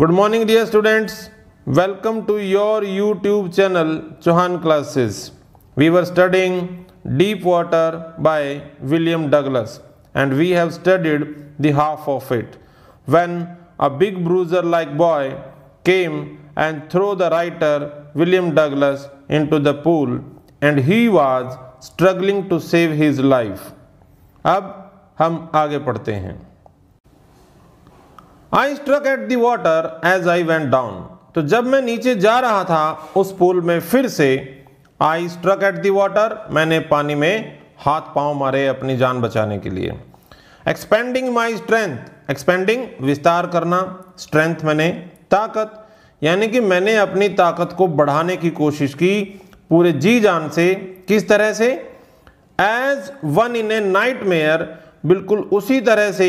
Good morning dear students. Welcome to your YouTube channel Chauhan Classes. We were studying Deep Water by William Douglas and we have studied the half of it. When a big bruiser like boy came and threw the writer William Douglas into the pool and he was struggling to save his life. अब हम आगे पढ़ते हैं I struck at the water as I went down तो जब मैं नीचे जा रहा था उस पुल में फिर से आई स्ट्रक एट दी मैंने पानी में हाथ पांव मारे अपनी जान बचाने के लिए एक्सपेंडिंग माई स्ट्रेंथ एक्सपेंडिंग विस्तार करना स्ट्रेंथ मैंने ताकत यानी कि मैंने अपनी ताकत को बढ़ाने की कोशिश की पूरे जी जान से किस तरह से as one in a nightmare बिल्कुल उसी तरह से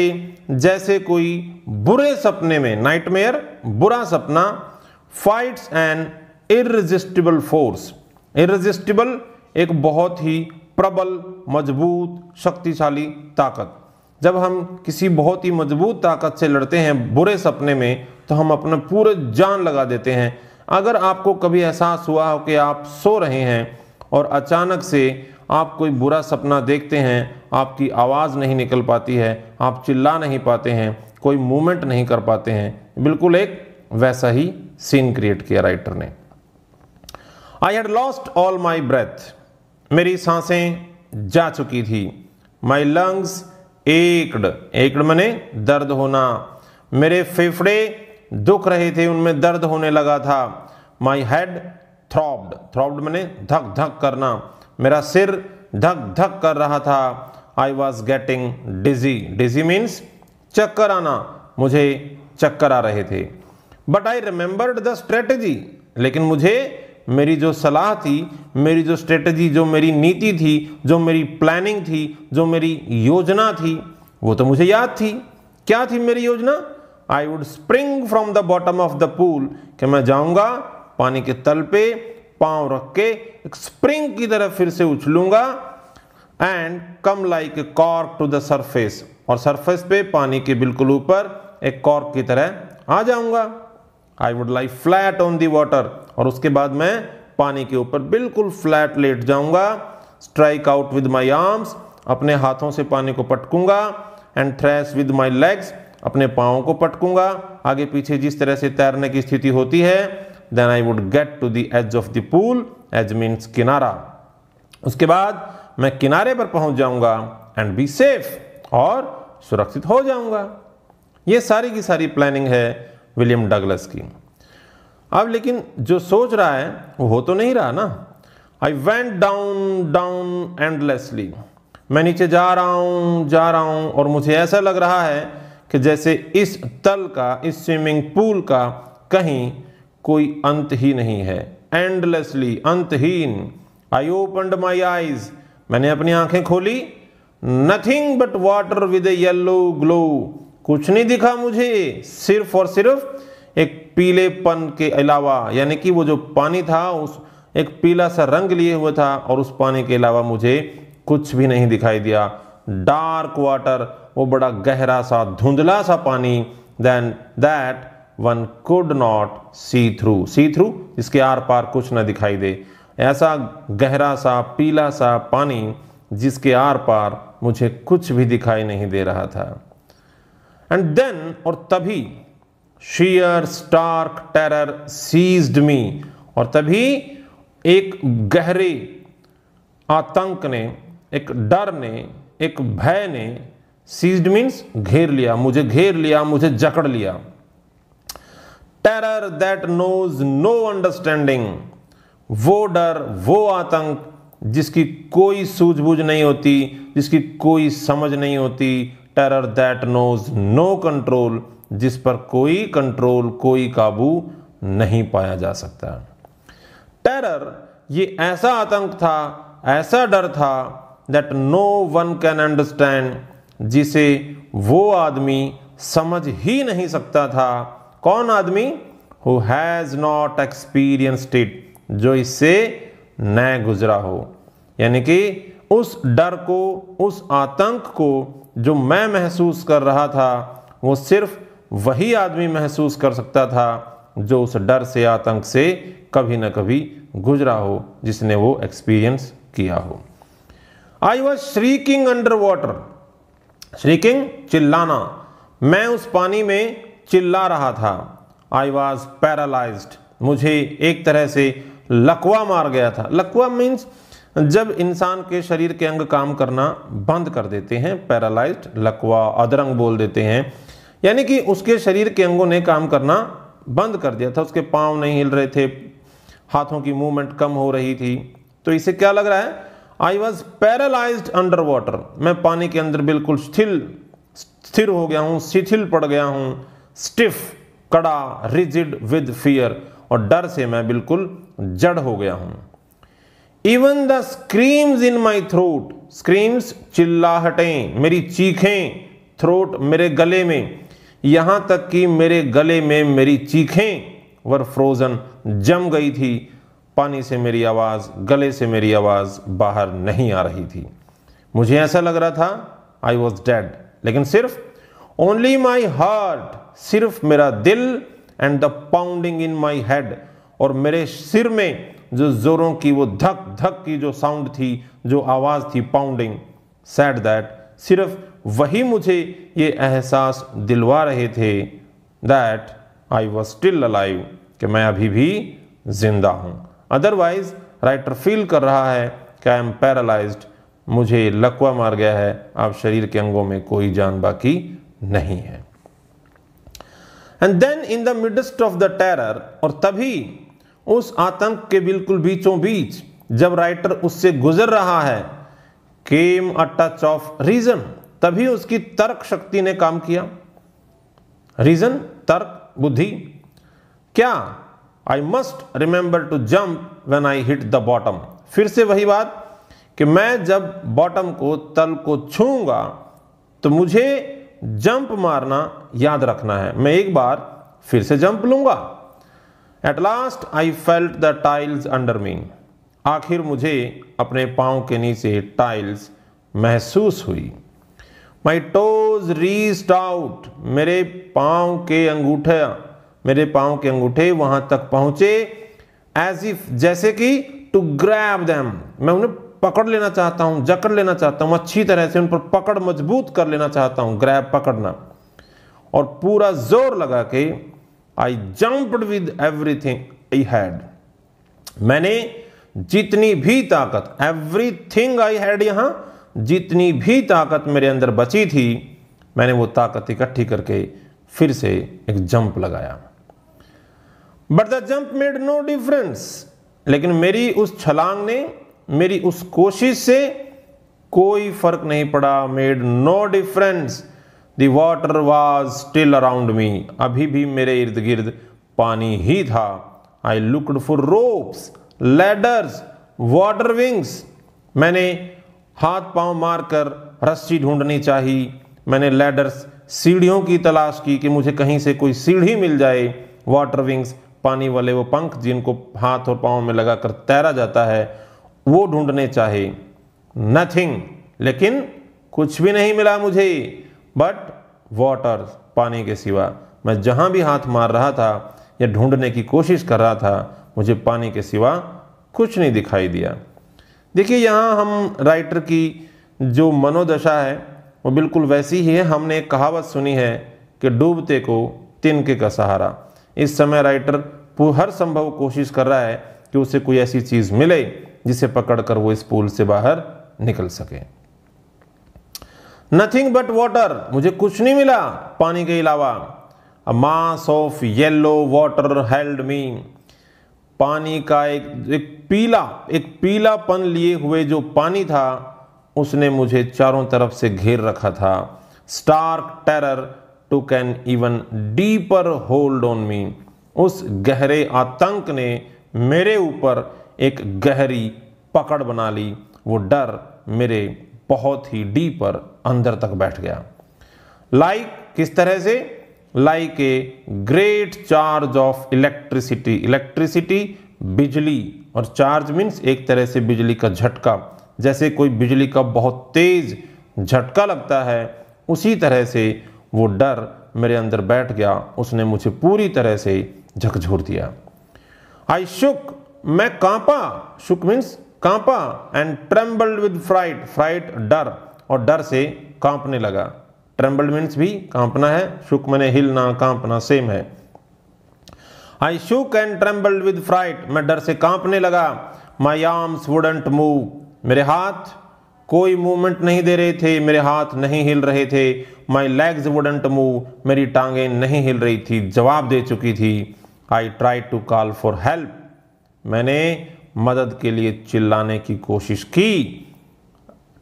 जैसे कोई बुरे सपने में नाइटमेयर बुरा सपना fights and irresistible force irresistible एक बहुत ही प्रबल मजबूत शक्तिशाली ताकत जब हम किसी बहुत ही मजबूत ताकत से लड़ते हैं बुरे सपने में तो हम अपना पूरे जान लगा देते हैं अगर आपको कभी एहसास हुआ हो कि आप सो रहे हैं और अचानक से आप कोई बुरा सपना देखते हैं आपकी आवाज़ नहीं निकल पाती है आप चिल्ला नहीं पाते हैं कोई मूवमेंट नहीं कर पाते हैं बिल्कुल एक वैसा ही सीन क्रिएट किया राइटर ने I had lost all my breath मेरी सांसें जा चुकी थी माई लंग्स एकड़ एकड़ मैंने दर्द होना मेरे फेफड़े दुख रहे थे उनमें दर्द होने लगा था माई हेड थ्रॉब्ड थ्रॉब्ड मने धक धक करना मेरा सिर धक धक कर रहा था I was getting dizzy dizzy means चक्कर आना मुझे चक्कर आ रहे थे but I remembered the strategy लेकिन मुझे मेरी जो सलाह थी मेरी जो स्ट्रेटजी जो मेरी नीति थी जो मेरी प्लानिंग थी जो मेरी योजना थी वो तो मुझे याद थी क्या थी मेरी योजना I would spring from the bottom of the pool कि मैं जाऊंगा पानी के तल पे पांव रख के एक स्प्रिंग की तरह फिर से उछलूंगा and come like a cork to the surface और सरफेस पे पानी के बिल्कुल ऊपर एक कॉर्क की तरह आ जाऊंगा I would like flat on the water और उसके बाद मैं पानी के ऊपर बिल्कुल फ्लैट लेट जाऊंगा strike out with my arms अपने हाथों से पानी को पटकूंगा and thresh with my legs अपने पाओं को पटकूंगा आगे पीछे जिस तरह से तैरने की स्थिति होती है then I would get to the edge of the pool edge means किनारा उसके बाद मैं किनारे पर पहुंच जाऊंगा एंड बी सेफ और सुरक्षित हो जाऊंगा ये सारी की सारी प्लानिंग है विलियम डगलस की अब लेकिन जो सोच रहा है वो हो तो नहीं रहा ना I went down down endlessly मैं नीचे जा रहा हूँ जा रहा हूं और मुझे ऐसा लग रहा है कि जैसे इस तल का इस स्विमिंग पूल का कहीं कोई अंत ही नहीं है एंडलेसली अंतहीन आई ओपन माई आईज़ मैंने अपनी आंखें खोली nothing but water with a yellow glow कुछ नहीं दिखा मुझे सिर्फ और सिर्फ एक पीलेपन के अलावा यानी कि वो जो पानी था उस एक पीला सा रंग लिए हुआ था और उस पानी के अलावा मुझे कुछ भी नहीं दिखाई दिया डार्क वाटर वो बड़ा गहरा सा धुंधला सा पानी then that one could not see through see through इसके आर पार कुछ ना दिखाई दे ऐसा गहरा सा पीला सा पानी जिसके आर पार मुझे कुछ भी दिखाई नहीं दे रहा था एंड देन और तभी sheer stark terror seized me और तभी एक गहरे आतंक ने एक डर ने एक भय ने सीज्ड मीन्स घेर लिया मुझे घेर लिया मुझे जकड़ लिया terror that knows no understanding वो डर वो आतंक जिसकी कोई सूझबूझ नहीं होती जिसकी कोई समझ नहीं होती terror that knows no control जिस पर कोई कंट्रोल कोई काबू नहीं पाया जा सकता टेरर ये ऐसा आतंक था ऐसा डर था that no one can understand जिसे वो आदमी समझ ही नहीं सकता था कौन आदमी who has not experienced it जो इससे न गुजरा हो यानी कि उस डर को उस आतंक को जो मैं महसूस कर रहा था वो सिर्फ वही आदमी महसूस कर सकता था जो उस डर से आतंक से कभी ना कभी गुजरा हो जिसने वो एक्सपीरियंस किया हो I was shrieking under water shrieking चिल्लाना मैं उस पानी में चिल्ला रहा था आई वॉज पैरालाइज मुझे एक तरह से लकवा मार गया था लकवा मीन्स जब इंसान के शरीर के अंग काम करना बंद कर देते हैं पैरालाइज लकवा अदरंग बोल देते हैं यानी कि उसके शरीर के अंगों ने काम करना बंद कर दिया था उसके पांव नहीं हिल रहे थे हाथों की मूवमेंट कम हो रही थी तो इसे क्या लग रहा है I was paralyse under water मैं पानी के अंदर बिल्कुल स्थिर स्थिर हो गया हूँ शिथिल पड़ गया हूँ स्टिफ कड़ा रिजिड विद फियर और डर से मैं बिल्कुल जड़ हो गया हूं even the screams in my throat screams चिल्लाहटें मेरी चीखें थ्रोट मेरे गले में यहां तक कि मेरे गले में मेरी चीखें वर फ्रोज़न जम गई थी पानी से मेरी आवाज़ गले से मेरी आवाज़ बाहर नहीं आ रही थी मुझे ऐसा लग रहा था आई वॉज डेड लेकिन सिर्फ ओनली माई हार्ट सिर्फ मेरा दिल and the pounding in my head और मेरे सिर में जो जोरों की वो धक धक की जो साउंड थी जो आवाज़ थी पाउंडिंग सैड दैट सिर्फ वही मुझे ये एहसास दिलवा रहे थे that I was still alive कि मैं अभी भी जिंदा हूँ अदरवाइज राइटर फील कर रहा है कि आई एम पैरालाइज्ड मुझे लकवा मार गया है आप शरीर के अंगों में कोई जान बाकी नहीं है and then in the midst of the terror और तभी उस आतंक के बिल्कुल बीचों बीच जब राइटर उससे गुजर रहा है came a touch of reason तभी उसकी तर्क शक्ति ने काम किया रीजन तर्क बुद्धि क्या I must remember to jump when I hit the bottom फिर से वही बात कि मैं जब बॉटम को तल को छूंगा तो मुझे जंप मारना याद रखना है मैं एक बार फिर से जंप लूंगा at last I felt the tiles under me आखिर मुझे अपने पांव के नीचे टाइल्स महसूस हुई माई टोज रीस्ट आउट मेरे पांव के अंगूठे मेरे पांव के अंगूठे वहां तक पहुंचे एज इफ जैसे कि टू ग्रैब दैम मैं उन्हें पकड़ लेना चाहता हूं जकड़ लेना चाहता हूं अच्छी तरह से उन पर पकड़ मजबूत कर लेना चाहता हूं ग्रैब पकड़ना और पूरा जोर लगा के I jumped with everything I had मैंने जितनी भी ताकत एवरी थिंग आई हैड यहां जितनी भी ताकत मेरे अंदर बची थी मैंने वो ताकत इकट्ठी करके फिर से एक जंप लगाया but the jump made no difference लेकिन मेरी उस छलांग ने मेरी उस कोशिश से कोई फर्क नहीं पड़ा made no difference the water was still around me अभी भी मेरे इर्द गिर्द पानी ही था I looked for ropes ladders water wings मैंने हाथ पांव मारकर रस्सी ढूंढनी चाहिए मैंने लेडर्स सीढ़ियों की तलाश की कि मुझे कहीं से कोई सीढ़ी मिल जाए वाटर विंग्स पानी वाले वो पंख जिनको हाथ और पाँव में लगाकर तैरा जाता है वो ढूंढने चाहे नथिंग लेकिन कुछ भी नहीं मिला मुझे बट वाटर पानी के सिवा मैं जहाँ भी हाथ मार रहा था या ढूंढने की कोशिश कर रहा था मुझे पानी के सिवा कुछ नहीं दिखाई दिया देखिए यहाँ हम राइटर की जो मनोदशा है वो बिल्कुल वैसी ही है हमने एक कहावत सुनी है कि डूबते को तिनके का सहारा इस समय राइटर हर संभव कोशिश कर रहा है कि उसे कोई ऐसी चीज़ मिले जिसे पकड़कर वो इस पूल से बाहर निकल सके नथिंग बट वॉटर मुझे कुछ नहीं मिला पानी के अलावा mass of yellow water held me पानी का एक एक पीला एक पीलापन लिए हुए जो पानी था उसने मुझे चारों तरफ से घेर रखा था stark terror took an even deeper hold on me उस गहरे आतंक ने मेरे ऊपर एक गहरी पकड़ बना ली वो डर मेरे बहुत ही डी पर अंदर तक बैठ गया लाइक किस तरह से like a great charge of electricity electricity बिजली और चार्ज मीन्स एक तरह से बिजली का झटका जैसे कोई बिजली का बहुत तेज झटका लगता है उसी तरह से वो डर मेरे अंदर बैठ गया उसने मुझे पूरी तरह से झकझोर दिया आई शुक मैं कांपा शुक मीन्स कांपा and trembled with fright fright डर और डर से कांपने लगा ट्रेम्बल्ड मीन्स भी कांपना है शुक मैंने हिलना कांपना सेम है I shook and trembled with fright मैं डर से कांपने लगा माई आर्म्स वुडेंट मूव मेरे हाथ कोई मूवमेंट नहीं दे रहे थे मेरे हाथ नहीं हिल रहे थे माई लेग्स वुडेंट मूव मेरी टांगें नहीं हिल रही थी जवाब दे चुकी थी I try to call for help मैंने मदद के लिए चिल्लाने की कोशिश की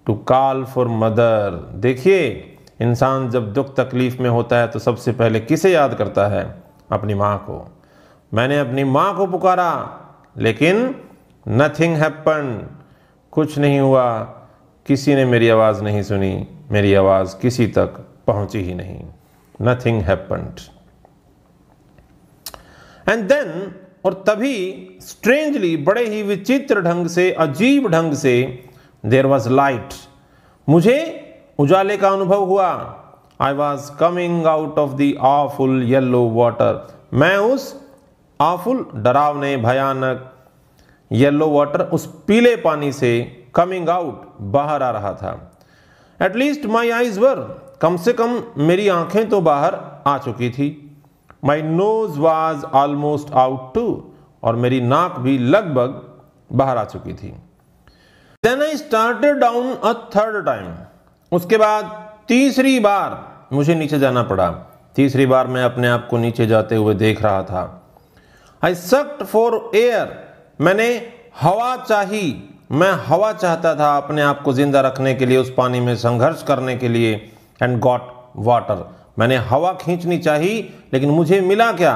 टू कॉल फॉर मदर देखिए इंसान जब दुख तकलीफ़ में होता है तो सबसे पहले किसे याद करता है अपनी माँ को मैंने अपनी माँ को पुकारा लेकिन नथिंग हैपन कुछ नहीं हुआ किसी ने मेरी आवाज़ नहीं सुनी मेरी आवाज़ किसी तक पहुँची ही नहीं नथिंग हैपन एंड देन और तभी स्ट्रेंजली बड़े ही विचित्र ढंग से अजीब ढंग से देर वॉज लाइट मुझे उजाले का अनुभव हुआ I was coming out of the awful yellow water मैं उस आफुल डरावने भयानक येल्लो वाटर उस पीले पानी से कमिंग आउट बाहर आ रहा था एटलीस्ट माई आईज वर कम से कम मेरी आंखें तो बाहर आ चुकी थी my nose was almost out too और मेरी नाक भी लगभग बाहर आ चुकी थी then I started down a third time उसके बाद तीसरी बार मुझे नीचे जाना पड़ा तीसरी बार मैं अपने आप को नीचे जाते हुए देख रहा था आई सक्ट फॉर एयर मैंने हवा चाही मैं हवा चाहता था अपने आप को जिंदा रखने के लिए उस पानी में संघर्ष करने के लिए एंड गॉट वाटर मैंने हवा खींचनी चाहिए लेकिन मुझे मिला क्या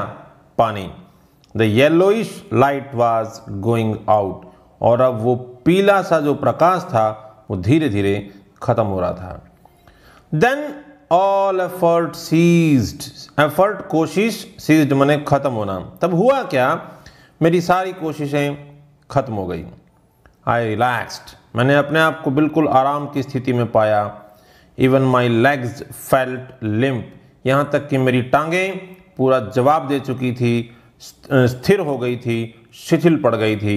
पानी the yellowish light was going out और अब वो पीला सा जो प्रकाश था वो धीरे धीरे खत्म हो रहा था then all effort ceased effort कोशिश सीज्ड मैंने ख़त्म होना तब हुआ क्या मेरी सारी कोशिशें ख़त्म हो गई आई रिलैक्सड मैंने अपने आप को बिल्कुल आराम की स्थिति में पाया even my legs felt limp यहाँ तक कि मेरी टांगें पूरा जवाब दे चुकी थी स्थिर हो गई थी शिथिल पड़ गई थी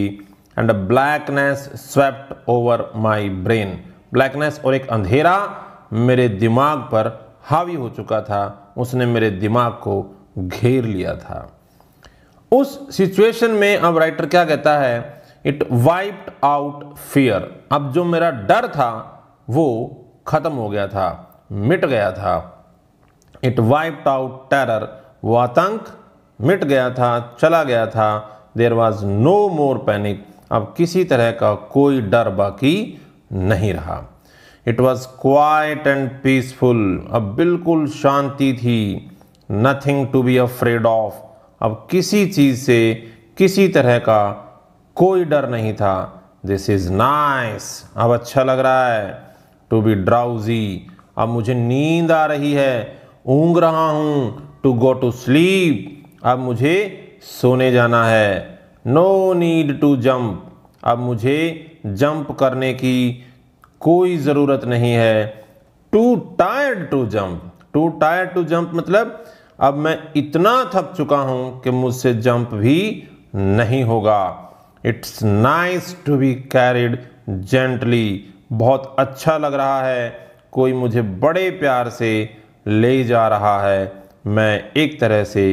and a blackness swept over my brain blackness और एक अंधेरा मेरे दिमाग पर हावी हो चुका था उसने मेरे दिमाग को घेर लिया था उस सिचुएशन में अब राइटर क्या कहता है इट वाइप्ड आउट फियर अब जो मेरा डर था वो ख़त्म हो गया था मिट गया था इट वाइप्ड आउट टेरर वो आतंक मिट गया था चला गया था there was no more panic अब किसी तरह का कोई डर बाकी नहीं रहा it was quiet and peaceful अब बिल्कुल शांति थी nothing to be afraid of अब किसी चीज़ से किसी तरह का कोई डर नहीं था दिस इज़ नाइस अब अच्छा लग रहा है टू बी ड्राउजी अब मुझे नींद आ रही है ऊँग रहा हूँ टू गो टू स्लीप अब मुझे सोने जाना है नो नीड टू जम्प अब मुझे जंप करने की कोई ज़रूरत नहीं है too tired to jump too tired to jump मतलब अब मैं इतना थक चुका हूँ कि मुझसे जंप भी नहीं होगा it's nice to be carried gently बहुत अच्छा लग रहा है कोई मुझे बड़े प्यार से ले जा रहा है मैं एक तरह से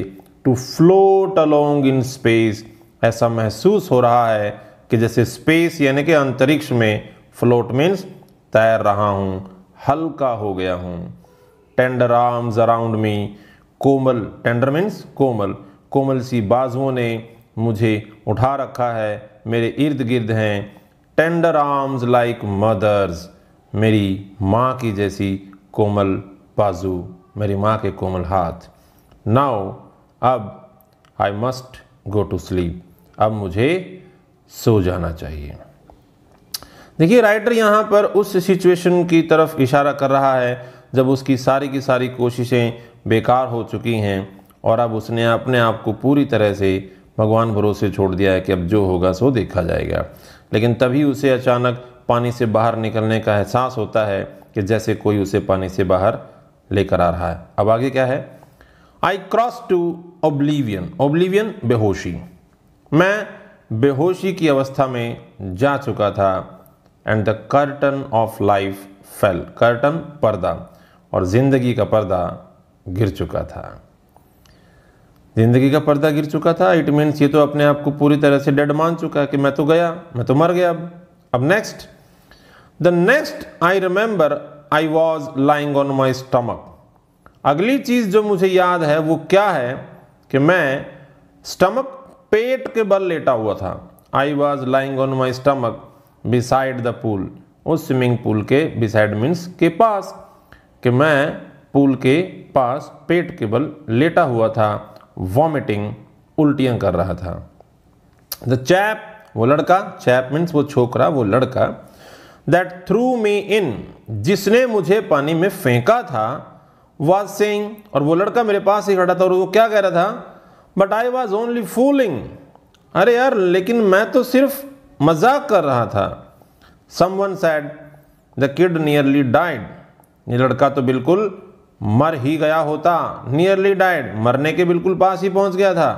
to float along in space ऐसा महसूस हो रहा है कि जैसे स्पेस यानी कि अंतरिक्ष में फ्लोट मीन्स तैर रहा हूँ हल्का हो गया हूँ टेंडर आर्म्स अराउंड मी कोमल टेंडर मीन्स कोमल कोमल सी बाजुओं ने मुझे उठा रखा है मेरे इर्द गिर्द हैं टेंडर आर्म्स लाइक मदर्स मेरी माँ की जैसी कोमल बाजू मेरी माँ के कोमल हाथ नाउ अब I must go to sleep अब मुझे सो जाना चाहिए देखिए राइटर यहाँ पर उस सिचुएशन की तरफ इशारा कर रहा है जब उसकी सारी की सारी कोशिशें बेकार हो चुकी हैं और अब उसने अपने आप को पूरी तरह से भगवान भरोसे छोड़ दिया है कि अब जो होगा सो देखा जाएगा लेकिन तभी उसे अचानक पानी से बाहर निकलने का एहसास होता है कि जैसे कोई उसे पानी से बाहर लेकर आ रहा है अब आगे क्या है आई क्रॉस टू ओब्लीवियन ओब्लीवियन बेहोशी मैं बेहोशी की अवस्था में जा चुका था and the curtain of life fell curtain पर्दा और ज़िंदगी का पर्दा गिर चुका था ज़िंदगी का पर्दा गिर चुका था इट मीन्स ये तो अपने आप को पूरी तरह से डेड मान चुका कि मैं तो गया मैं तो मर गया अब अब next the next I remember I was lying on my stomach अगली चीज़ जो मुझे याद है वो क्या है कि मैं स्टमक पेट के बल लेटा हुआ था I was lying on my stomach beside the pool उस स्विमिंग पूल के बिसाइड मीन्स के पास कि मैं पूल के पास पेट के बल लेटा हुआ था वॉमिटिंग उल्टियां कर रहा था द चैप वो लड़का चैप मीन्स वो छोकरा वो लड़का दैट थ्रू मी इन जिसने मुझे पानी में फेंका था वॉज सेंग और वो लड़का मेरे पास ही खड़ा था और वो क्या कह रहा था but I was only fooling अरे यार लेकिन मैं तो सिर्फ मजाक कर रहा था someone said the kid nearly died ये लड़का तो बिल्कुल मर ही गया होता नियरली डाइड मरने के बिल्कुल पास ही पहुंच गया था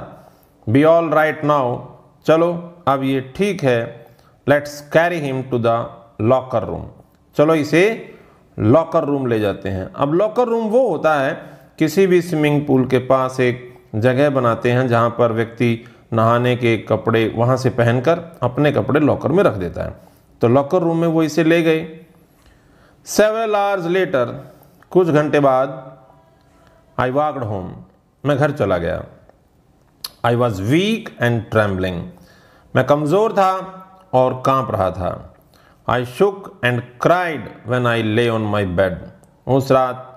बी ऑल राइट नाउ चलो अब ये ठीक है let's carry him to the locker room चलो इसे लॉकर रूम ले जाते हैं अब लॉकर रूम वो होता है किसी भी स्विमिंग पूल के पास एक जगह बनाते हैं जहां पर व्यक्ति नहाने के कपड़े वहां से पहनकर अपने कपड़े लॉकर में रख देता है तो लॉकर रूम में वो इसे ले गई सेवन आवर्स लेटर कुछ घंटे बाद आई वाकड होम मैं घर चला गया I was weak and trembling मैं कमज़ोर था और कांप रहा था I shook and cried when I lay on my bed उस रात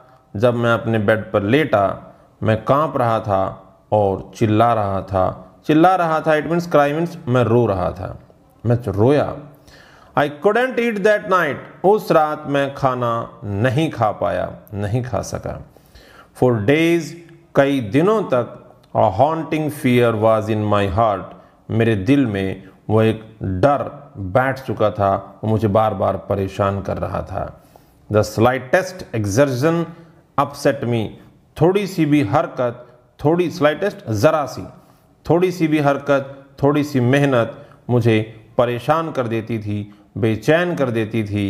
जब मैं अपने बेड पर लेटा मैं कांप रहा था और चिल्ला रहा था चिल्ला रहा था इट मीन्स क्राई मीन्स मैं रो रहा था मैं रोया I couldn't eat that night उस रात मैं खाना नहीं खा पाया नहीं खा सका फॉर डेज कई दिनों तक a haunting fear was in my heart मेरे दिल में वो एक डर बैठ चुका था वो मुझे बार बार परेशान कर रहा था the slightest exertion upset me थोड़ी सी भी हरकत थोड़ी स्लाइटेस्ट ज़रा सी थोड़ी सी भी हरकत थोड़ी सी मेहनत मुझे परेशान कर देती थी बेचैन कर देती थी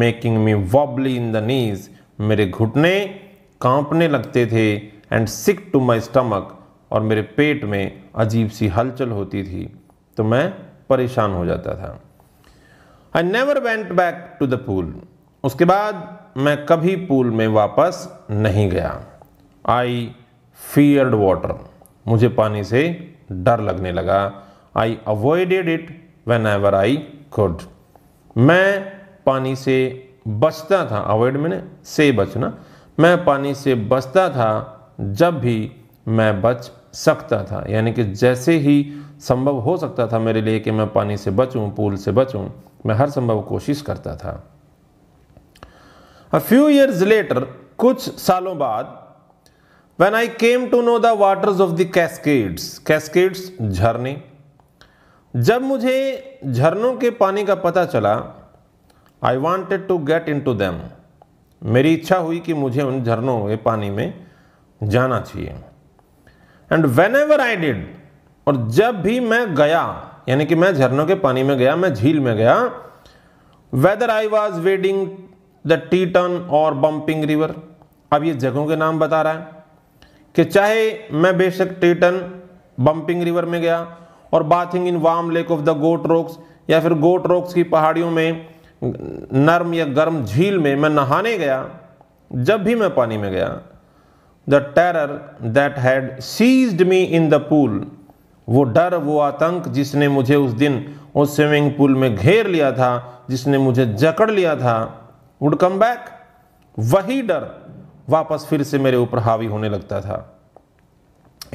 making me wobbly in the knees मेरे घुटने कांपने लगते थे and sick to my stomach और मेरे पेट में अजीब सी हलचल होती थी तो मैं परेशान हो जाता था I never went back to the pool उसके बाद मैं कभी पूल में वापस नहीं गया आई फियर्ड वाटर मुझे पानी से डर लगने लगा I avoided it whenever I could मैं पानी से बचता था अवॉइड मैंने से बचना मैं पानी से बचता था जब भी मैं बच सकता था यानी कि जैसे ही संभव हो सकता था मेरे लिए कि मैं पानी से बचूं पूल से बचूं मैं हर संभव कोशिश करता था अ फ्यू ईयर्स लेटर कुछ सालों बाद when I came to know the waters of the Cascades Cascades झरने जब मुझे झरनों के पानी का पता चला I wanted to get into them मेरी इच्छा हुई कि मुझे उन झरनों के पानी में जाना चाहिए and whenever I did और जब भी मैं गया यानी कि मैं झरनों के पानी में गया मैं झील में गया whether I was wading the Tieton और बम्पिंग रिवर अब ये जगहों के नाम बता रहा है कि चाहे मैं बेशक टीटन बम्पिंग रिवर में गया और bathing in Warm Lake of the Goat Rocks या फिर गोट रॉक्स की पहाड़ियों में नर्म या गर्म झील में मैं नहाने गया जब भी मैं पानी में गया the terror that had seized me in the pool वो डर वो आतंक जिसने मुझे उस दिन उस स्विमिंग पूल में घेर लिया था जिसने मुझे जकड़ लिया था वुड कम बैक वही डर वापस फिर से मेरे ऊपर हावी होने लगता था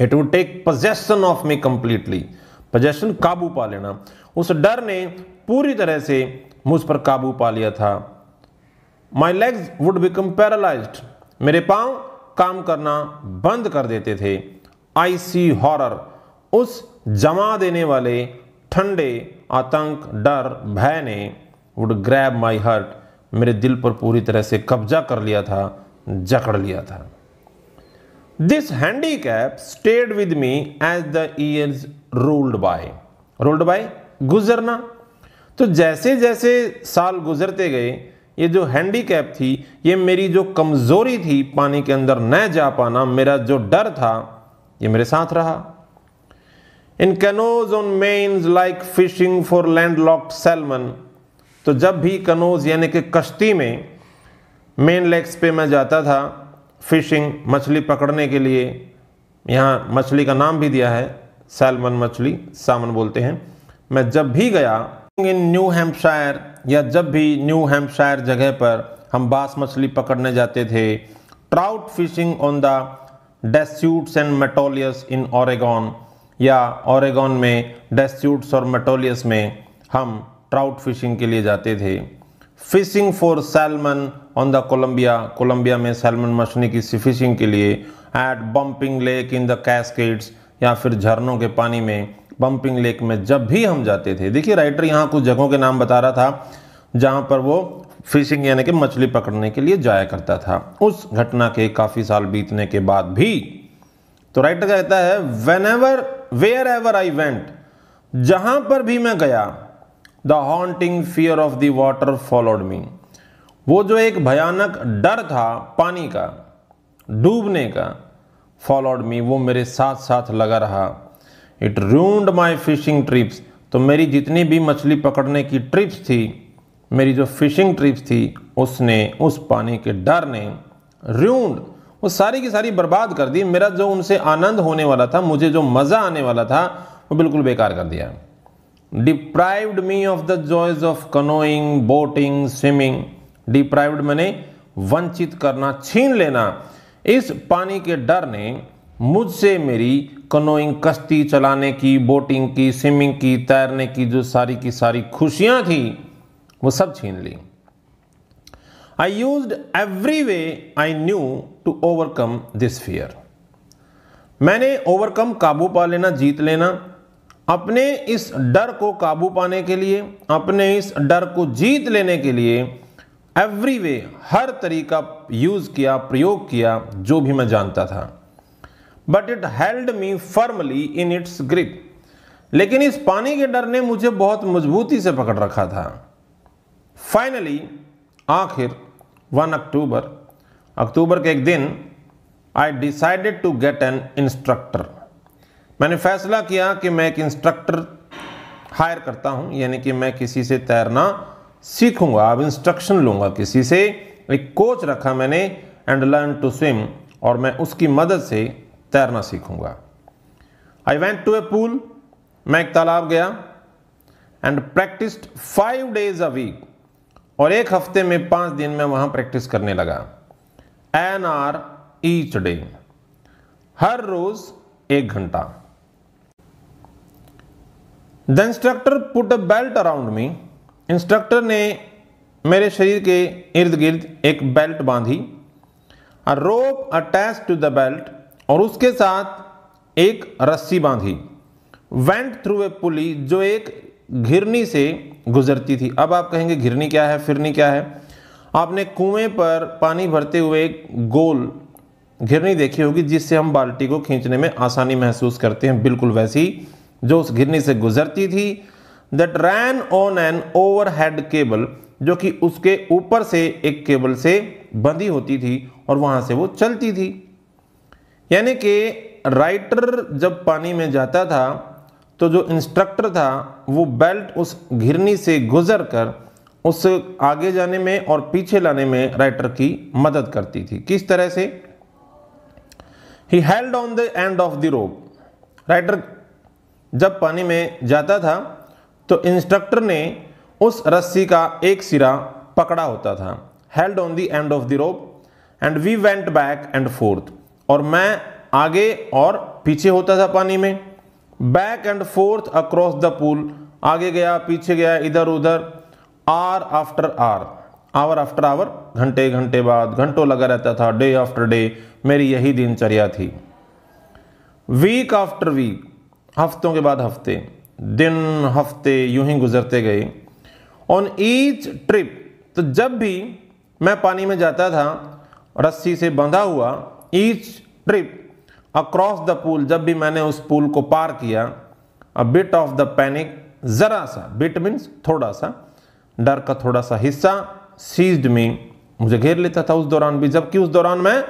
it would take possession of me completely possession काबू पा लेना उस डर ने पूरी तरह से मुझ पर काबू पा लिया था my legs would become paralysed मेरे पाँव काम करना बंद कर देते थे आई सी हॉरर उस जमा देने वाले ठंडे आतंक डर भय ने वुड ग्रैब माई हर्ट मेरे दिल पर पूरी तरह से कब्जा कर लिया था जकड़ लिया था This handicap stayed with me as the years rolled by. Rolled by गुजरना तो जैसे जैसे साल गुजरते गए ये जो हैंडीकैप थी ये मेरी जो कमज़ोरी थी पानी के अंदर न जा पाना मेरा जो डर था ये मेरे साथ रहा in canoes on Maine lakes fishing for landlocked salmon तो जब भी कनोज यानी कि कश्ती में मेन लेक्स पे मैं जाता था फिशिंग मछली पकड़ने के लिए यहाँ मछली का नाम भी दिया है सैलमन मछली सामन बोलते हैं मैं जब भी गया इन न्यू हेम्पशायर या जब भी न्यू हेम्पशायर जगह पर हम बास मछली पकड़ने जाते थे trout fishing on the Deschutes and Metolius in Oregon या ओरेगॉन में डेस्यूट्स और मेटोलियस में हम ट्राउट फिशिंग के लिए जाते थे fishing for salmon on the Columbia Columbia में सैलमन मछली की फिशिंग के लिए at Bumping Lake in the Cascades या फिर झरनों के पानी में बम्पिंग लेक में जब भी हम जाते थे देखिए राइटर यहाँ कुछ जगहों के नाम बता रहा था जहाँ पर वो फिशिंग यानी कि मछली पकड़ने के लिए जाया करता था उस घटना के काफ़ी साल बीतने के बाद भी तो राइटर कहता है whenever wherever I went जहाँ पर भी मैं गया the haunting fear of the water followed me वो जो एक भयानक डर था पानी का डूबने का फॉलोड मी वो मेरे साथ साथ लगा रहा it ruined my fishing trips तो मेरी जितनी भी मछली पकड़ने की ट्रिप्स थी मेरी जो फिशिंग ट्रिप्स थी उसने उस पानी के डर ने रूंड वो सारी की सारी बर्बाद कर दी मेरा जो उनसे आनंद होने वाला था मुझे जो मज़ा आने वाला था वो बिल्कुल बेकार कर दिया deprived me of the joys of canoeing boating swimming deprived मैंने वंचित करना छीन लेना इस पानी के डर ने मुझसे मेरी कनोइंग कश्ती चलाने की बोटिंग की स्विमिंग की तैरने की जो सारी की सारी खुशियां थी वो सब छीन ली I used every way I knew to overcome this fear मैंने ओवरकम काबू पा लेना जीत लेना अपने इस डर को काबू पाने के लिए अपने इस डर को जीत लेने के लिए एवरी वे हर तरीका यूज़ किया प्रयोग किया जो भी मैं जानता था but it held me firmly in its grip लेकिन इस पानी के डर ने मुझे बहुत मजबूती से पकड़ रखा था फाइनली आखिर वन अक्टूबर अक्टूबर के एक दिन I decided to get an instructor मैंने फैसला किया कि मैं एक इंस्ट्रक्टर हायर करता हूँ यानी कि मैं किसी से तैरना सीखूंगा अब इंस्ट्रक्शन लूंगा किसी से एक कोच रखा मैंने एंड लर्न टू स्विम और मैं उसकी मदद से तैरना सीखूंगा I went to a pool मैं एक तालाब गया and practise five days a week और एक हफ्ते में पांच दिन में वहां प्रैक्टिस करने लगा एन आर ईच डे हर रोज एक घंटा the instructor put a belt around me instructor ने मेरे शरीर के इर्द गिर्द एक बेल्ट बांधी और rope attached to the belt और उसके साथ एक रस्सी बांधी वेंट थ्रू ए पुली जो एक घिरनी से गुजरती थी अब आप कहेंगे घिरनी क्या है फिरनी क्या है आपने कुएं पर पानी भरते हुए एक गोल घिरनी देखी होगी जिससे हम बाल्टी को खींचने में आसानी महसूस करते हैं बिल्कुल वैसी जो उस घिरनी से गुजरती थी that ran on an overhead cable जो कि उसके ऊपर से एक केबल से बंधी होती थी और वहां से वो चलती थी यानी कि राइटर जब पानी में जाता था तो जो इंस्ट्रक्टर था वो बेल्ट उस घिरनी से गुजर कर उस आगे जाने में और पीछे लाने में राइटर की मदद करती थी किस तरह से he held on the end of the rope writer जब पानी में जाता था तो इंस्ट्रक्टर ने उस रस्सी का एक सिरा पकड़ा होता था held on the end of the rope and we went back and forth और मैं आगे और पीछे होता था पानी में back and forth across the pool आगे गया पीछे गया इधर उधर hour after hour hour after hour घंटे घंटे बाद घंटों लगा रहता था डे आफ्टर डे मेरी यही दिनचर्या थी वीक आफ्टर वीक हफ्तों के बाद हफ्ते दिन हफ्ते यूं ही गुजरते गए ऑन ईच ट्रिप तो जब भी मैं पानी में जाता था रस्सी से बंधा हुआ each trip across the pool जब भी मैंने उस पूल को पार किया a bit of the panic ज़रा सा बिट मीन्स थोड़ा सा डर का थोड़ा सा हिस्सा सीज्ड में मुझे घेर लेता था उस दौरान भी जबकि उस दौरान मैं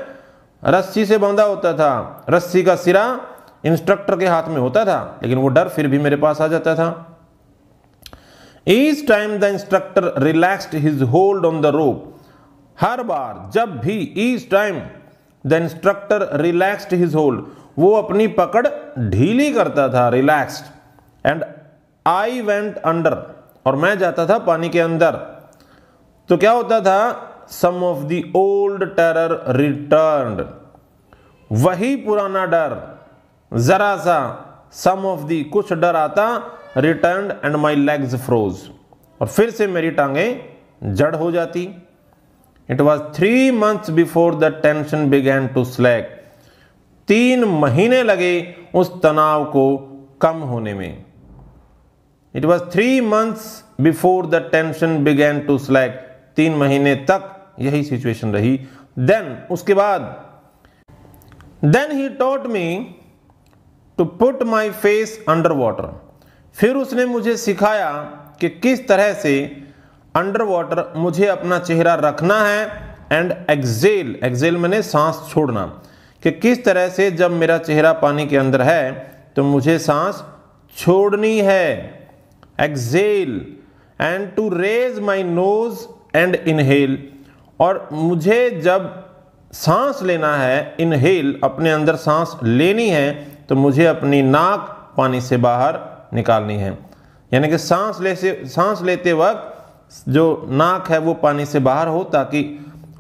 रस्सी से बंधा होता था रस्सी का सिरा इंस्ट्रक्टर के हाथ में होता था लेकिन वो डर फिर भी मेरे पास आ जाता था each time the instructor relaxed his hold on the rope हर बार जब भी each time the instructor relaxed his hold वो अपनी पकड़ ढीली करता था relaxed and I went under और मैं जाता था पानी के अंदर तो क्या होता था some of the old terror return वही पुराना डर ज़रा सा सम ऑफ दी कुछ डर आता return and my legs froze और फिर से मेरी टांगे जड़ हो जाती it was three months before the tension began to slack तीन महीने लगे उस तनाव को कम होने में it was three months before the tension began to slack तीन महीने तक यही सिचुएशन रही देन उसके बाद then he taught me to put my face under water फिर उसने मुझे सिखाया कि किस तरह से अंडर वाटर मुझे अपना चेहरा रखना है एंड एक्जेल एक्जेल मैंने सांस छोड़ना कि किस तरह से जब मेरा चेहरा पानी के अंदर है तो मुझे सांस छोड़नी है exhale and to raise my nose and inhale और मुझे जब सांस लेना है इनहेल अपने अंदर सांस लेनी है तो मुझे अपनी नाक पानी से बाहर निकालनी है यानी कि सांस ले से सांस लेते वक्त जो नाक है वो पानी से बाहर हो ताकि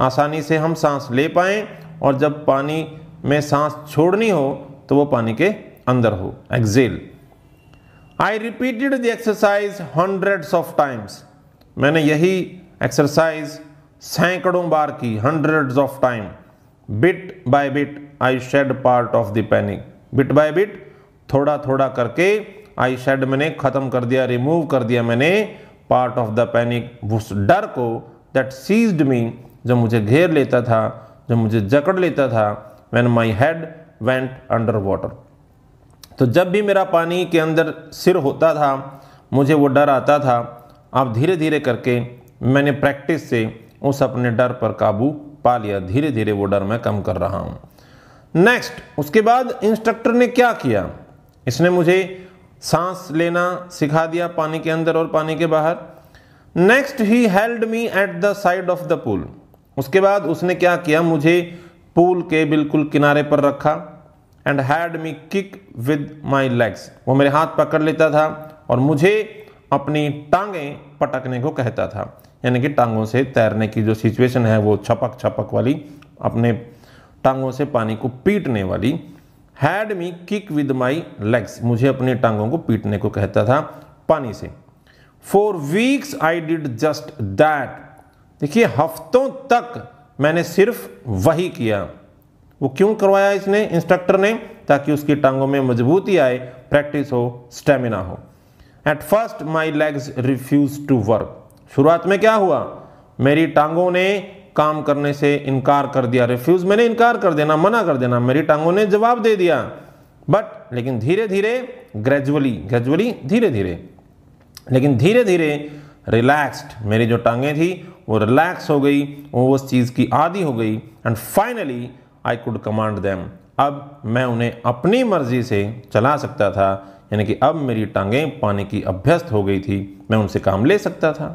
आसानी से हम सांस ले पाएँ और जब पानी में सांस छोड़नी हो तो वो पानी के अंदर हो exhale I repeated the exercise hundreds of times मैंने यही एक्सरसाइज सैकड़ों बार की hundreds of time bit by bit I shed part of the panic bit by bit थोड़ा थोड़ा करके आई शेड मैंने ख़त्म कर दिया रिमूव कर दिया मैंने पार्ट ऑफ द पैनिक उस डर को दैट सीज्ड मी जब मुझे घेर लेता था जब मुझे जकड़ लेता था when my head went under water तो जब भी मेरा पानी के अंदर सिर होता था मुझे वो डर आता था अब धीरे धीरे करके मैंने प्रैक्टिस से उस अपने डर पर काबू पा लिया धीरे धीरे वो डर मैं कम कर रहा हूं नेक्स्ट उसके बाद इंस्ट्रक्टर ने क्या किया इसने मुझे सांस लेना सिखा दिया पानी के अंदर और पानी के बाहर next he held me at the side of the pool उसके बाद उसने क्या किया मुझे पूल के बिल्कुल किनारे पर रखा and had me kick with my legs वो मेरे हाथ पकड़ लेता था और मुझे अपनी टांगें पटकने को कहता था यानी कि टांगों से तैरने की जो सिचुएशन है वो छपक छपक वाली अपने टांगों से पानी को पीटने वाली had me kick with my legs मुझे अपने टांगों को पीटने को कहता था पानी से for weeks I did just that देखिए हफ्तों तक मैंने सिर्फ वही किया वो क्यों करवाया इसने इंस्ट्रक्टर ने ताकि उसकी टांगों में मजबूती आए प्रैक्टिस हो स्टेमिना हो at first my legs refuse to work शुरुआत में क्या हुआ मेरी टांगों ने काम करने से इनकार कर दिया रिफ्यूज मैंने इनकार कर देना मना कर देना मेरी टांगों ने जवाब दे दिया बट लेकिन धीरे धीरे ग्रेजुअली ग्रेजुअली धीरे धीरे लेकिन धीरे धीरे रिलैक्स्ड मेरी जो टांगें थी वो रिलैक्स हो गई वो उस चीज़ की आदि हो गई and finally I could command them अब मैं उन्हें अपनी मर्जी से चला सकता था यानी कि अब मेरी टांगें पानी की अभ्यस्त हो गई थी मैं उनसे काम ले सकता था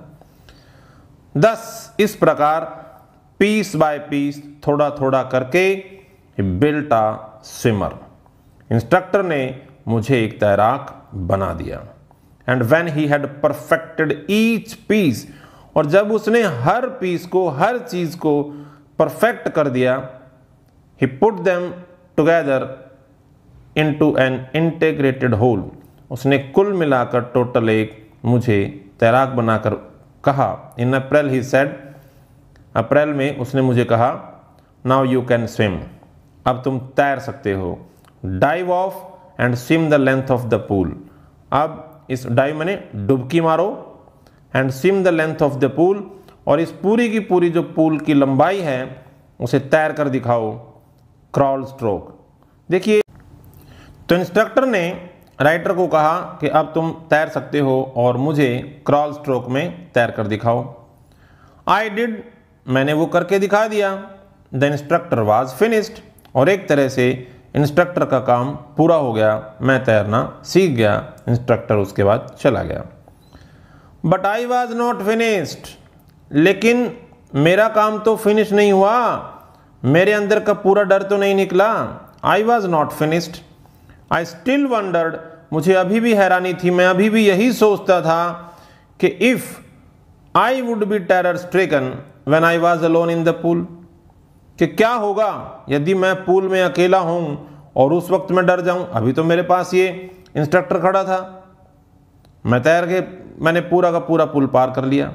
दस इस प्रकार पीस बाय पीस थोड़ा थोड़ा करके बिल्ट स्विमर इंस्ट्रक्टर ने मुझे एक तैराक बना दिया and when he had perfected each piece और जब उसने हर पीस को हर चीज़ को परफेक्ट कर दिया he put them together into an integrated whole उसने कुल मिलाकर टोटल एक मुझे तैराक बनाकर कहा इन अप्रैल ही सेड अप्रैल में उसने मुझे कहा नाउ यू कैन स्विम अब तुम तैर सकते हो dive off and swim the length of the pool अब इस डाइव मैंने डुबकी मारो and swim the length of the pool और इस पूरी की पूरी जो पूल की लंबाई है उसे तैर कर दिखाओ क्रॉल स्ट्रोक देखिए तो इंस्ट्रक्टर ने राइटर को कहा कि अब तुम तैर सकते हो और मुझे क्रॉल स्ट्रोक में तैर कर दिखाओ आई डिड मैंने वो करके दिखा दिया द इंस्ट्रक्टर वाज फिनिश्ड और एक तरह से इंस्ट्रक्टर का काम पूरा हो गया मैं तैरना सीख गया इंस्ट्रक्टर उसके बाद चला गया but I was not finished लेकिन मेरा काम तो फिनिश नहीं हुआ मेरे अंदर का पूरा डर तो नहीं निकला I was not finished I still wondered मुझे अभी भी हैरानी थी मैं अभी भी यही सोचता था कि if I would be terror stricken when I was alone in the pool कि क्या होगा यदि मैं पूल में अकेला हूँ और उस वक्त मैं डर जाऊं अभी तो मेरे पास ये इंस्ट्रक्टर खड़ा था मैं तैर के मैंने पूरा का पूरा पुल पार कर लिया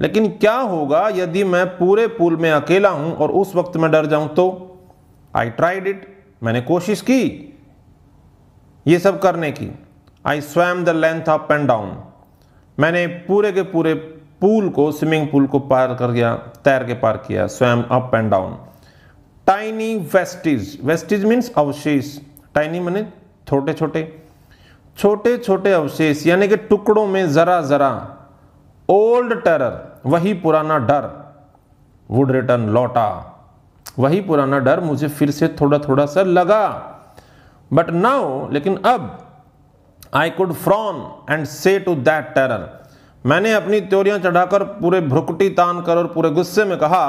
लेकिन क्या होगा यदि मैं पूरे पुल में अकेला हूँ और उस वक्त मैं डर जाऊँ तो आई ट्राइड इट मैंने कोशिश की ये सब करने की I swam the length up and down मैंने पूरे के पूरे पूल को स्विमिंग पूल को पार कर गया तैर के पार किया swam up and down tiny vestiges vestiges means अवशेष टाइनी मैंने छोटे छोटे छोटे छोटे अवशेष यानी कि टुकड़ों में ज़रा ज़रा ओल्ड टेरर वही पुराना डर वुड रिटर्न लौटा वही पुराना डर मुझे फिर से थोड़ा थोड़ा सा लगा बट नाउ लेकिन अब I could frown and say to that terror मैंने अपनी त्योरियां चढ़ाकर पूरे भ्रुकुटी तान कर और पूरे गुस्से में कहा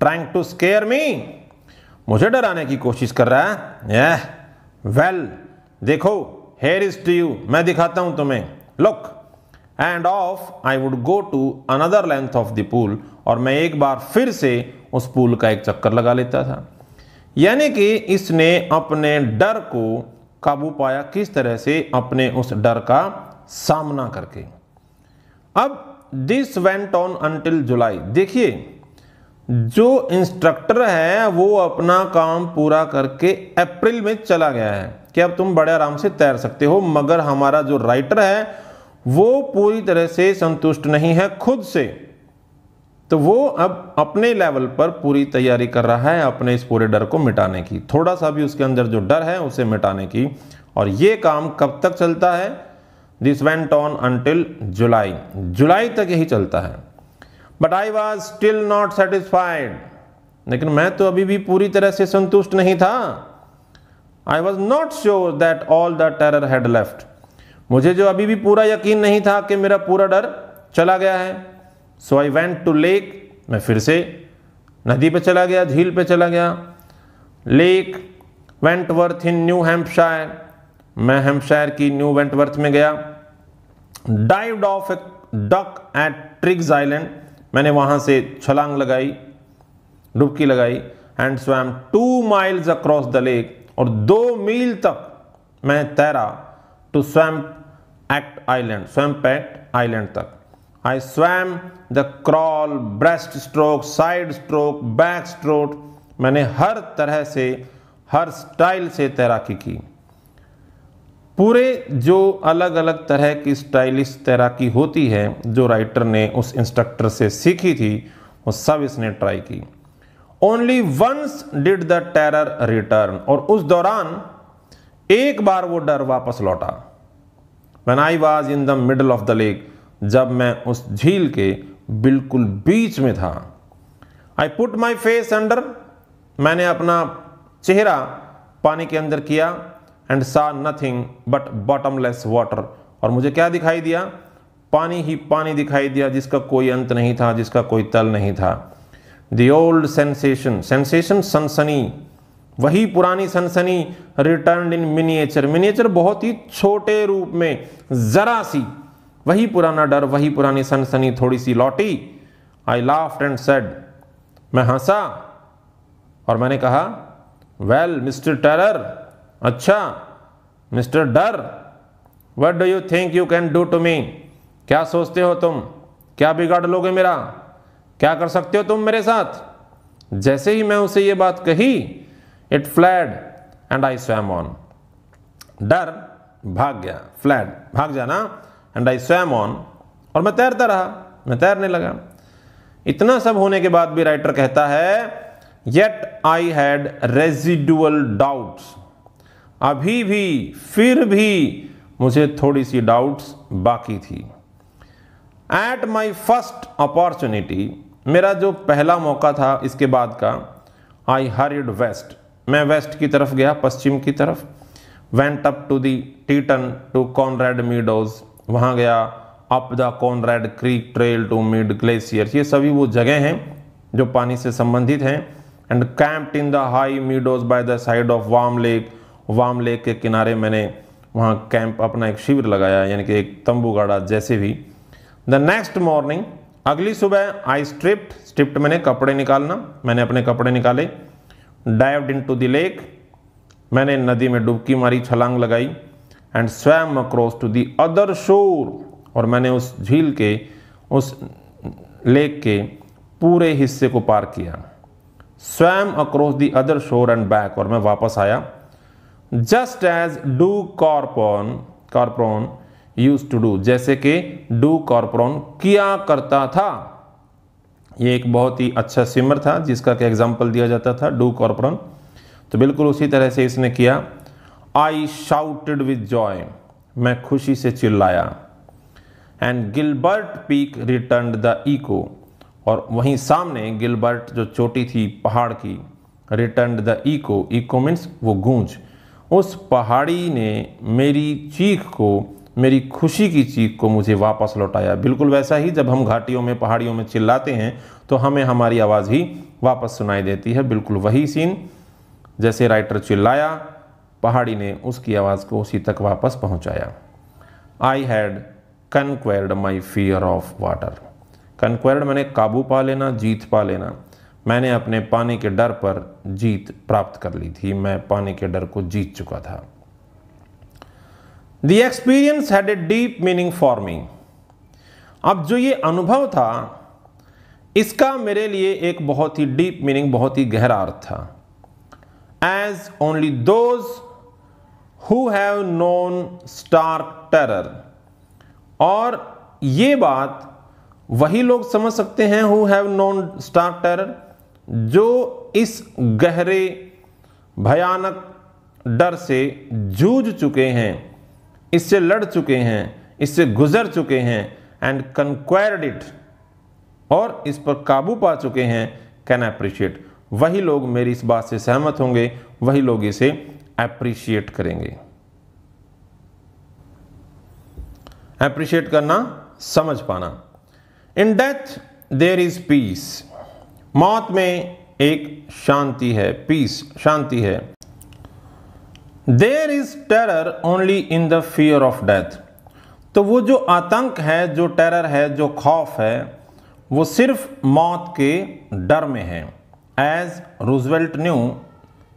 ट्राइंग टू स्केयर मी मुझे डराने की कोशिश कर रहा है यह वेल देखो हेयर इज टू यू मैं दिखाता हूं तुम्हें look and off I would go to another length of the pool और मैं एक बार फिर से उस पूल का एक चक्कर लगा लेता था यानी कि इसने अपने डर को काबू पाया किस तरह से अपने उस डर का सामना करके अब this went on until July देखिए जो इंस्ट्रक्टर है वो अपना काम पूरा करके अप्रैल में चला गया है कि अब तुम बड़े आराम से तैर सकते हो मगर हमारा जो राइटर है वो पूरी तरह से संतुष्ट नहीं है खुद से तो वो अब अपने लेवल पर पूरी तैयारी कर रहा है अपने इस पूरे डर को मिटाने की थोड़ा सा भी उसके अंदर जो डर है उसे मिटाने की और ये काम कब तक चलता है this went on until July जुलाई तक यही चलता है but I was still not satisfied लेकिन मैं तो अभी भी पूरी तरह से संतुष्ट नहीं था I was not sure that all the terror had left मुझे जो अभी भी पूरा यकीन नहीं था कि मेरा पूरा डर चला गया है so I went to lake मैं फिर से नदी पे चला गया झील पे चला गया lake Wentworth in New Hampshire मैं हेम्पशायर की न्यू वेंटवर्थ में गया dived off duck at Triggs island मैंने वहाँ से छलांग लगाई डुबकी लगाई and swam two miles across the lake और दो मील तक मैं तैरा to swamp act island swamp act island तक I swam the crawl, breast stroke, side stroke, back stroke. मैंने हर तरह से हर स्टाइल से तैराकी की पूरे जो अलग अलग तरह की स्टाइलिश तैराकी होती है जो राइटर ने उस इंस्ट्रक्टर से सीखी थी वो सब इसने ट्राई की only once did the terror return और उस दौरान एक बार वो डर वापस लौटा man I was in the middle of the lake जब मैं उस झील के बिल्कुल बीच में था I put my face under मैंने अपना चेहरा पानी के अंदर किया एंड सा नथिंग बट बॉटमलेस वाटर और मुझे क्या दिखाई दिया पानी ही पानी दिखाई दिया जिसका कोई अंत नहीं था जिसका कोई तल नहीं था The old सेंसेशन sensation सनसनी वही पुरानी सनसनी रिटर्न इन मिनिएचर miniature बहुत ही छोटे रूप में ज़रा सी वही पुराना डर वही पुरानी सनसनी थोड़ी सी लौटी आई लाफ एंड सेड मैं हंसा और मैंने कहा वेल मिस्टर टेरर अच्छा मिस्टर डर what do you think you can do to me क्या सोचते हो तुम क्या बिगाड़ लोगे मेरा क्या कर सकते हो तुम मेरे साथ जैसे ही मैं उसे ये बात कही it fled and I swam on डर भाग गया फ्लैड भाग जाना एंड आई स्वैम ऑन और मैं तैरता रहा मैं तैरने लगा इतना सब होने के बाद भी राइटर कहता है yet I had residual doubts अभी भी फिर भी मुझे थोड़ी सी डाउट्स बाकी थी एट माई फर्स्ट अपॉर्चुनिटी मेरा जो पहला मौका था इसके बाद का आई हरिड वेस्ट मैं वेस्ट की तरफ गया पश्चिम की तरफ went up to the Teton to Conrad meadows वहाँ गया up the Conrad creek trail to mid glaciers ये सभी वो जगह हैं जो पानी से संबंधित हैं and camped in the high meadows by the side of warm lake warm lake के किनारे मैंने वहाँ कैंप अपना एक शिविर लगाया यानी कि एक तंबू गाड़ा जैसे भी द नेक्स्ट मॉर्निंग अगली सुबह आई स्ट्रिप्ट स्ट्रिप्ट मैंने कपड़े निकालना मैंने अपने कपड़े निकाले dive into the lake मैंने नदी में डुबकी मारी छलांग लगाई and swam across to the other shore और मैंने उस झील के उस लेक के पूरे हिस्से को पार किया swam across the other shore and back और मैं वापस आया जस्ट एज डू कॉर्पोन कॉर्प्रोन यूज टू डू जैसे कि डू कॉर्प्रोन किया करता था ये एक बहुत ही अच्छा सिमर था जिसका कि एग्जाम्पल दिया जाता था डू कॉर्प्रोन तो बिल्कुल उसी तरह से इसने किया आई शाउटेड विद जॉय मैं खुशी से चिल्लाया and Gilbert peak return the echo और वहीं सामने गिलबर्ट जो चोटी थी पहाड़ की return the echo echo means वो गूंज उस पहाड़ी ने मेरी चीख को मेरी खुशी की चीख को मुझे वापस लौटाया बिल्कुल वैसा ही जब हम घाटियों में पहाड़ियों में चिल्लाते हैं तो हमें हमारी आवाज़ ही वापस सुनाई देती है बिल्कुल वही सीन जैसे राइटर चिल्लाया पहाड़ी ने उसकी आवाज़ को उसी तक वापस पहुंचाया। I had conquered my fear of water conquered मैंने काबू पा लेना जीत पा लेना मैंने अपने पानी के डर पर जीत प्राप्त कर ली थी मैं पानी के डर को जीत चुका था the experience had a deep meaning for me अब जो ये अनुभव था इसका मेरे लिए एक बहुत ही डीप मीनिंग बहुत ही गहरा अर्थ था as only those who have known star terror और ये बात वही लोग समझ सकते हैं who have known star terror जो इस गहरे भयानक डर से जूझ चुके हैं इससे लड़ चुके हैं इससे गुजर चुके हैं एंड कंक्वायर्ड इट और इस पर काबू पा चुके हैं कैन अप्रिशिएट वही लोग मेरी इस बात से सहमत होंगे वही लोग इसे अप्रिशिएट करेंगे अप्रिशिएट करना समझ पाना in death there is peace मौत में एक शांति है पीस शांति है there is terror only in the fear of death तो वो जो आतंक है जो टेरर है जो खौफ है वो सिर्फ मौत के डर में है एज रूजवेल्ट न्यू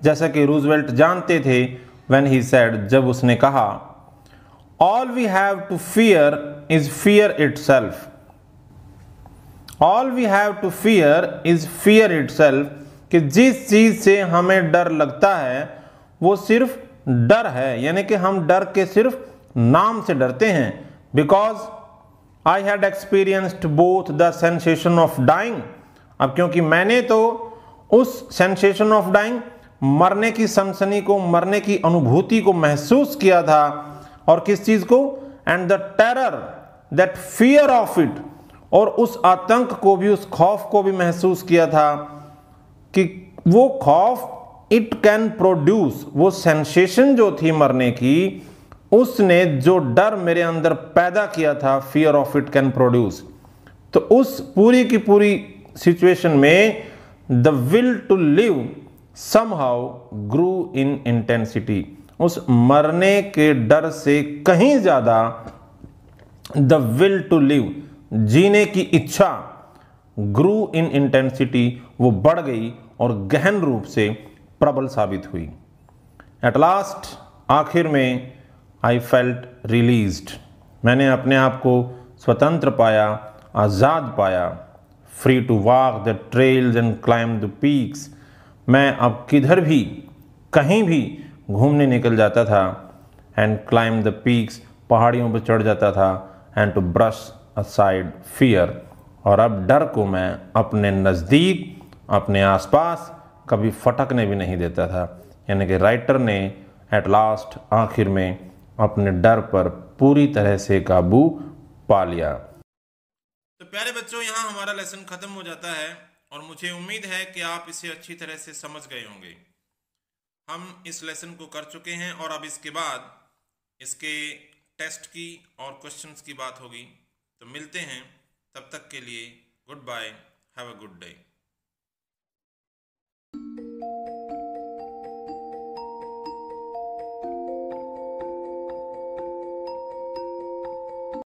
जैसा कि रूजवेल्ट जानते थे व्हेन ही सेड जब उसने कहा all we have to fear is fear self all we have to fear is fear itself कि जिस चीज़ से हमें डर लगता है वो सिर्फ डर है यानी कि हम डर के सिर्फ नाम से डरते हैं because I had experienced both the sensation of dying अब क्योंकि मैंने तो उस सेंसेशन ऑफ डाइंग मरने की सनसनी को मरने की अनुभूति को महसूस किया था और किस चीज़ को and the terror that fear of it और उस आतंक को भी उस खौफ को भी महसूस किया था कि वो खौफ इट कैन प्रोड्यूस वो सेंसेशन जो थी मरने की उसने जो डर मेरे अंदर पैदा किया था fear of it can produce तो उस पूरी की पूरी सिचुएशन में the will to live somehow grew in intensity उस मरने के डर से कहीं ज़्यादा द विल टू लिव जीने की इच्छा ग्रू इन इंटेंसिटी वो बढ़ गई और गहन रूप से प्रबल साबित हुई एट लास्ट आखिर में आई फेल्ट रिलीज मैंने अपने आप को स्वतंत्र पाया आज़ाद पाया free to walk the trails and climb the peaks मैं अब किधर भी कहीं भी घूमने निकल जाता था एंड क्लाइम द पीक्स पहाड़ियों पर चढ़ जाता था and to brush aside fear और अब डर को मैं अपने नज़दीक अपने आसपास कभी फटकने भी नहीं देता था यानी कि राइटर ने एट लास्ट आखिर में अपने डर पर पूरी तरह से काबू पा लिया तो प्यारे बच्चों यहाँ हमारा लेसन ख़त्म हो जाता है और मुझे उम्मीद है कि आप इसे अच्छी तरह से समझ गए होंगे हम इस लेसन को कर चुके हैं और अब इसके बाद इसके टेस्ट की और क्वेश्चंस की बात होगी तो मिलते हैं तब तक के लिए goodbye have a good day